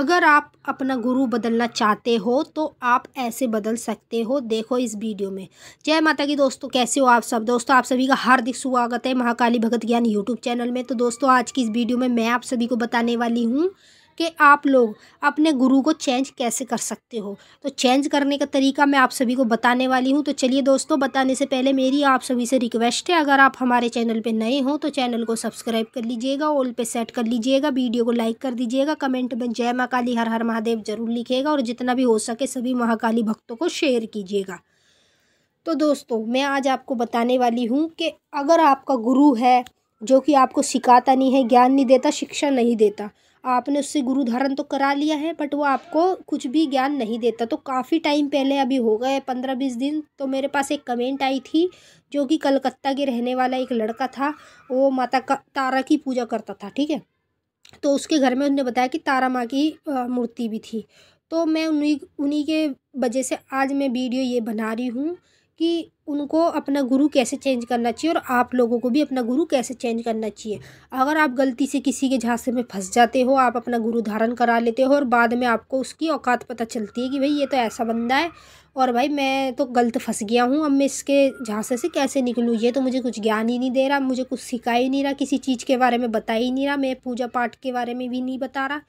अगर आप अपना गुरु बदलना चाहते हो तो आप ऐसे बदल सकते हो देखो इस वीडियो में जय माता की दोस्तों कैसे हो आप सब दोस्तों आप सभी का हार्दिक स्वागत है महाकाली भगत ज्ञान यूट्यूब चैनल में तो दोस्तों आज की इस वीडियो में मैं आप सभी को बताने वाली हूँ कि आप लोग अपने गुरु को चेंज कैसे कर सकते हो तो चेंज करने का तरीका मैं आप सभी को बताने वाली हूँ तो चलिए दोस्तों बताने से पहले मेरी आप सभी से रिक्वेस्ट है अगर आप हमारे चैनल पर नए हों तो चैनल को सब्सक्राइब कर लीजिएगा ऑल पे सेट कर लीजिएगा वीडियो को लाइक कर दीजिएगा कमेंट में जय महाकाली हर हर महादेव जरूर लिखेगा और जितना भी हो सके सभी महाकाली भक्तों को शेयर कीजिएगा तो दोस्तों मैं आज आपको बताने वाली हूँ कि अगर आपका गुरु है जो कि आपको सिखाता नहीं है ज्ञान नहीं देता शिक्षा नहीं देता आपने उससे गुरु धारण तो करा लिया है बट वो आपको कुछ भी ज्ञान नहीं देता तो काफ़ी टाइम पहले अभी हो गए पंद्रह बीस दिन तो मेरे पास एक कमेंट आई थी जो कि कलकत्ता के रहने वाला एक लड़का था वो माता का तारा की पूजा करता था ठीक है तो उसके घर में उन्होंने बताया कि तारा माँ की मूर्ति भी थी तो मैं उन्हीं उन्हीं के वजह से आज मैं वीडियो ये बना रही हूँ कि उनको अपना गुरु कैसे चेंज करना चाहिए और आप लोगों को भी अपना गुरु कैसे चेंज करना चाहिए अगर आप गलती से किसी के झांसे में फंस जाते हो आप अपना गुरु धारण करा लेते हो और बाद में आपको उसकी औकात पता चलती है कि भाई ये तो ऐसा बंदा है और भाई मैं तो गलत फंस गया हूँ अब मैं इसके झांसे से कैसे निकलूँ ये तो मुझे कुछ ज्ञान ही नहीं दे रहा मुझे कुछ सिखा ही नहीं रहा किसी चीज़ के बारे में बता ही नहीं रहा मैं पूजा पाठ के बारे में भी नहीं बता रहा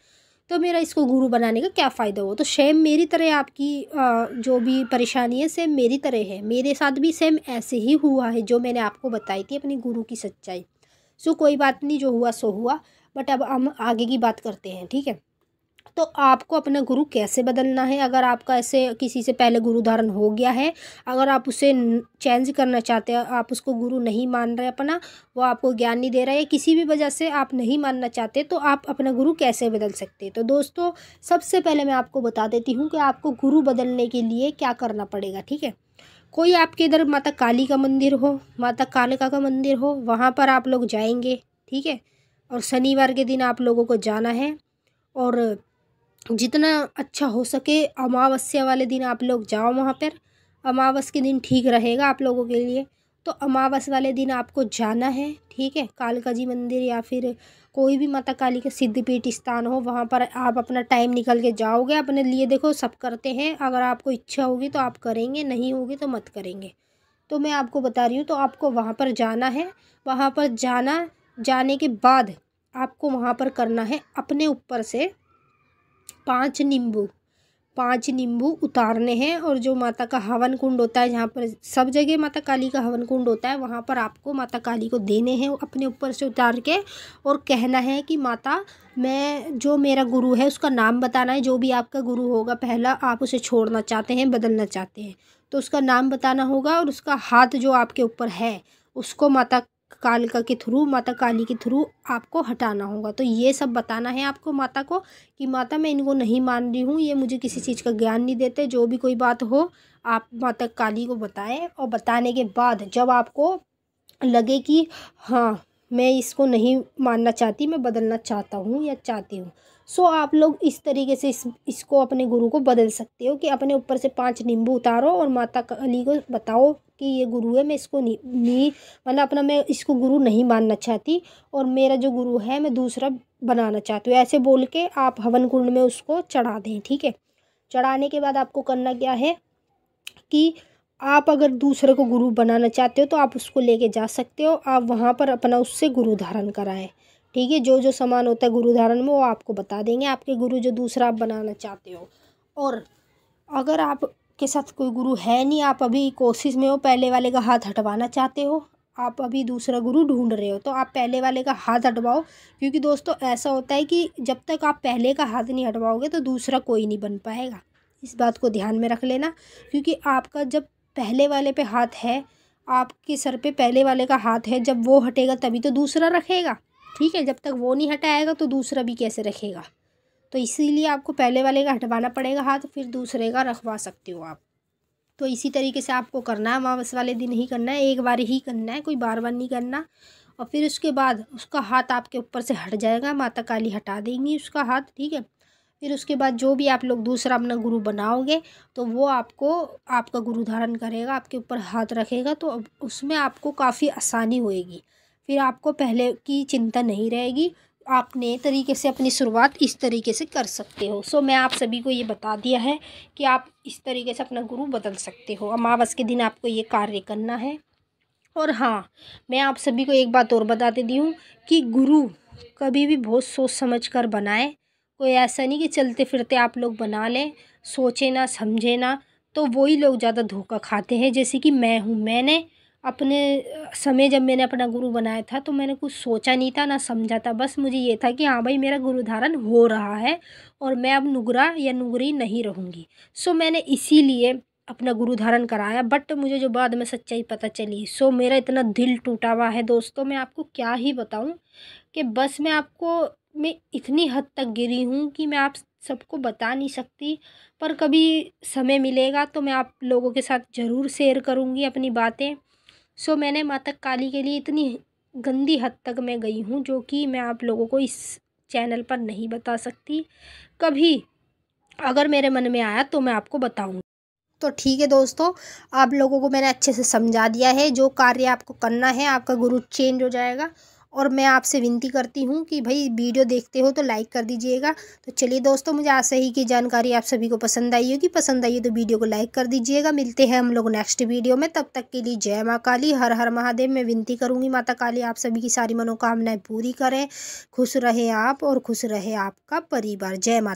तो मेरा इसको गुरु बनाने का क्या फ़ायदा हुआ तो सेम मेरी तरह आपकी जो भी परेशानी है सेम मेरी तरह है मेरे साथ भी सेम ऐसे ही हुआ है जो मैंने आपको बताई थी अपनी गुरु की सच्चाई सो कोई बात नहीं जो हुआ सो हुआ बट अब हम आगे की बात करते हैं ठीक है तो आपको अपना गुरु कैसे बदलना है अगर आपका ऐसे किसी से पहले गुरु धारण हो गया है अगर आप उसे चेंज करना चाहते हैं आप उसको गुरु नहीं मान रहे अपना वो आपको ज्ञान नहीं दे रहा है किसी भी वजह से आप नहीं मानना चाहते तो आप अपना गुरु कैसे बदल सकते तो दोस्तों सबसे पहले मैं आपको बता देती हूँ कि आपको गुरु बदलने के लिए क्या करना पड़ेगा ठीक है कोई आपके इधर माता काली का मंदिर हो माता कालिका का मंदिर हो वहाँ पर आप लोग जाएंगे ठीक है और शनिवार के दिन आप लोगों को जाना है और जितना अच्छा हो सके अमावस्या वाले दिन आप लोग जाओ वहाँ पर अमावस के दिन ठीक रहेगा आप लोगों के लिए तो अमावस वाले दिन आपको जाना है ठीक है कालका जी मंदिर या फिर कोई भी माता काली का सिद्धपीठ स्थान हो वहाँ पर आप अपना टाइम निकल के जाओगे अपने लिए देखो सब करते हैं अगर आपको इच्छा होगी तो आप करेंगे नहीं होगी तो मत करेंगे तो मैं आपको बता रही हूँ तो आपको वहाँ पर जाना है वहाँ पर जाना जाने के बाद आपको वहाँ पर करना है अपने ऊपर से पाँच नींबू पांच नींबू उतारने हैं और जो माता का हवन कुंड होता है जहाँ पर सब जगह माता काली का हवन कुंड होता है वहाँ पर आपको माता काली को देने हैं अपने ऊपर से उतार के और कहना है कि माता मैं जो मेरा गुरु है उसका नाम बताना है जो भी आपका गुरु होगा पहला आप उसे छोड़ना चाहते हैं बदलना चाहते हैं तो उसका नाम बताना होगा और उसका हाथ जो आपके ऊपर है उसको माता कालिका के थ्रू माता काली के थ्रू आपको हटाना होगा तो ये सब बताना है आपको माता को कि माता मैं इनको नहीं मान रही हूँ ये मुझे किसी चीज़ का ज्ञान नहीं देते जो भी कोई बात हो आप माता काली को बताएं और बताने के बाद जब आपको लगे कि हाँ मैं इसको नहीं मानना चाहती मैं बदलना चाहता हूँ या चाहती हूँ सो आप लोग इस तरीके से इस इसको अपने गुरु को बदल सकते हो कि अपने ऊपर से पांच नींबू उतारो और माता काली को बताओ कि ये गुरु है मैं इसको नहीं मतलब अपना मैं इसको गुरु नहीं मानना चाहती और मेरा जो गुरु है मैं दूसरा बनाना चाहती हूँ ऐसे बोल के आप हवन कुंड में उसको चढ़ा दें ठीक है चढ़ाने के बाद आपको करना क्या है कि आप अगर दूसरे को गुरु बनाना चाहते हो तो आप उसको लेके जा सकते हो आप वहाँ पर अपना उससे गुरु धारण कराएं ठीक है जो जो सामान होता है गुरु धारण में वो आपको बता देंगे आपके गुरु जो दूसरा आप बनाना चाहते हो और अगर आप आपके साथ कोई गुरु है नहीं आप अभी कोशिश में हो पहले वाले का हाथ हटवाना चाहते हो आप अभी दूसरा गुरु ढूंढ रहे हो तो आप पहले वाले का हाथ हटवाओ क्योंकि दोस्तों ऐसा होता है कि जब तक आप पहले का हाथ नहीं हटवाओगे तो दूसरा कोई नहीं बन पाएगा इस बात को ध्यान में रख लेना क्योंकि आपका जब पहले वाले पे हाथ है आपके सर पे पहले वाले का हाथ है जब वो हटेगा तभी तो दूसरा रखेगा ठीक है जब तक वो नहीं हटाएगा तो दूसरा भी कैसे रखेगा तो इसीलिए आपको पहले वाले का हटवाना पड़ेगा हाथ फिर दूसरे का रखवा सकते हो आप तो इसी तरीके से आपको करना है वापस वाले दिन ही करना है एक बार ही करना है कोई बार बार नहीं करना और फिर उसके बाद उसका हाथ आपके ऊपर से हट जाएगा माता काली हटा देंगी उसका हाथ ठीक है फिर उसके बाद जो भी आप लोग दूसरा अपना गुरु बनाओगे तो वो आपको आपका गुरु धारण करेगा आपके ऊपर हाथ रखेगा तो उसमें आपको काफ़ी आसानी होएगी फिर आपको पहले की चिंता नहीं रहेगी आपने तरीके से अपनी शुरुआत इस तरीके से कर सकते हो सो मैं आप सभी को ये बता दिया है कि आप इस तरीके से अपना गुरु बदल सकते हो अमावस के दिन आपको ये कार्य करना है और हाँ मैं आप सभी को एक बात और बता देती हूँ कि गुरु कभी भी बहुत सोच समझ कर बनाएं कोई ऐसा नहीं कि चलते फिरते आप लोग बना लें सोचे ना समझे ना तो वही लोग ज़्यादा धोखा खाते हैं जैसे कि मैं हूँ मैंने अपने समय जब मैंने अपना गुरु बनाया था तो मैंने कुछ सोचा नहीं था ना समझा था बस मुझे ये था कि हाँ भाई मेरा गुरु धारण हो रहा है और मैं अब नुगरा या नुगरी नहीं रहूँगी सो मैंने इसीलिए अपना गुरु धारण कराया बट मुझे जो बाद में सच्चाई पता चली सो मेरा इतना दिल टूटा हुआ है दोस्तों मैं आपको क्या ही बताऊँ कि बस मैं आपको मैं इतनी हद तक गिरी हूँ कि मैं आप सबको बता नहीं सकती पर कभी समय मिलेगा तो मैं आप लोगों के साथ ज़रूर शेयर करूँगी अपनी बातें सो मैंने माता काली के लिए इतनी गंदी हद तक मैं गई हूँ जो कि मैं आप लोगों को इस चैनल पर नहीं बता सकती कभी अगर मेरे मन में आया तो मैं आपको बताऊँगी तो ठीक है दोस्तों आप लोगों को मैंने अच्छे से समझा दिया है जो कार्य आपको करना है आपका गुरु चेंज हो जाएगा और मैं आपसे विनती करती हूँ कि भाई वीडियो देखते हो तो लाइक कर दीजिएगा तो चलिए दोस्तों मुझे आशा ही की जानकारी आप सभी को पसंद आई होगी पसंद आई हो तो वीडियो को लाइक कर दीजिएगा मिलते हैं हम लोग नेक्स्ट वीडियो में तब तक के लिए जय माँ काली हर हर महादेव मैं विनती करूँगी माता काली आप सभी की सारी मनोकामनाएँ पूरी करें खुश रहें आप और खुश रहे आपका परिवार जय माता